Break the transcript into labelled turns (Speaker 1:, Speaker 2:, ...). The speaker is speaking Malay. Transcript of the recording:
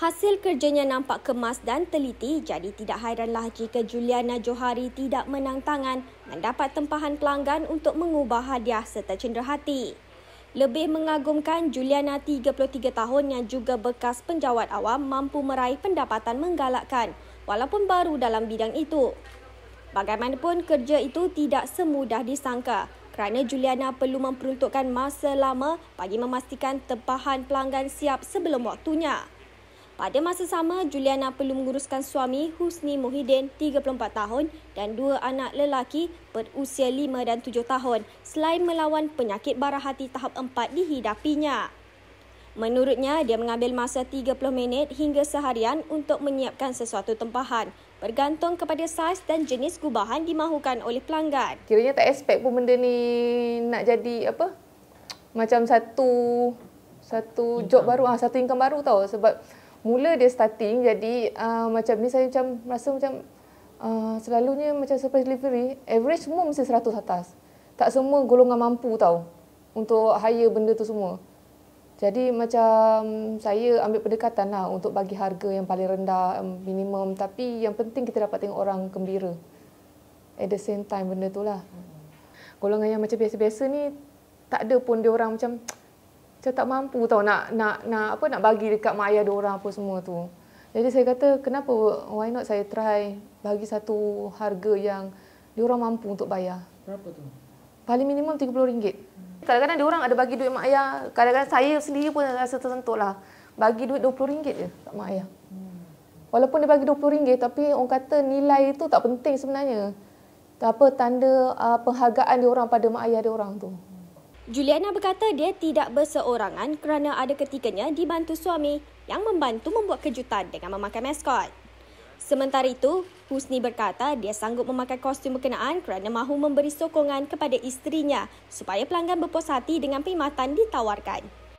Speaker 1: Hasil kerjanya nampak kemas dan teliti jadi tidak hairanlah jika Juliana Johari tidak menang tangan mendapat tempahan pelanggan untuk mengubah hadiah serta cenderahati. Lebih mengagumkan, Juliana 33 tahun yang juga bekas penjawat awam mampu meraih pendapatan menggalakkan walaupun baru dalam bidang itu. Bagaimanapun, kerja itu tidak semudah disangka kerana Juliana perlu memperuntukkan masa lama bagi memastikan tempahan pelanggan siap sebelum waktunya. Pada masa sama, Juliana perlu menguruskan suami Husni Muhyiddin, 34 tahun dan dua anak lelaki berusia 5 dan 7 tahun selain melawan penyakit barah hati tahap 4 dihidapinya. Menurutnya, dia mengambil masa 30 minit hingga seharian untuk menyiapkan sesuatu tempahan bergantung kepada saiz
Speaker 2: dan jenis gubahan dimahukan oleh pelanggan. Kiranya tak expect pun benda ni nak jadi apa? Macam satu satu job baru ah, satu income baru tau sebab mula dia starting jadi uh, macam ni saya macam rasa macam uh, selalunya macam surprise delivery average semua mesti 100 atas tak semua golongan mampu tau untuk hire benda tu semua jadi macam saya ambil pendekatan lah untuk bagi harga yang paling rendah um, minimum tapi yang penting kita dapat tengok orang gembira at the same time benda tu lah hmm. golongan yang macam biasa-biasa ni tak ada pun dia orang macam macam tak mampu tau nak nak nak apa nak bagi dekat mak ayah dia orang apa semua tu. Jadi saya kata kenapa why not saya try bagi satu harga yang dia orang mampu untuk bayar. Berapa tu? Paling minimum RM30. Kadang-kadang dia orang ada bagi duit mak ayah, kadang-kadang saya sendiri pun rasa tersentuh lah. Bagi duit RM20 je kat mak ayah. Hmm. Walaupun dia bagi RM20 tapi orang kata nilai itu tak penting sebenarnya. Tak apa tanda ah, penghargaan dia orang pada mak ayah dia orang tu.
Speaker 1: Juliana berkata dia tidak berseorangan kerana ada ketikanya dibantu suami yang membantu membuat kejutan dengan memakai maskot. Sementara itu, Husni berkata dia sanggup memakai kostum berkenaan kerana mahu memberi sokongan kepada isterinya supaya pelanggan berpuas hati dengan perkhidmatan ditawarkan.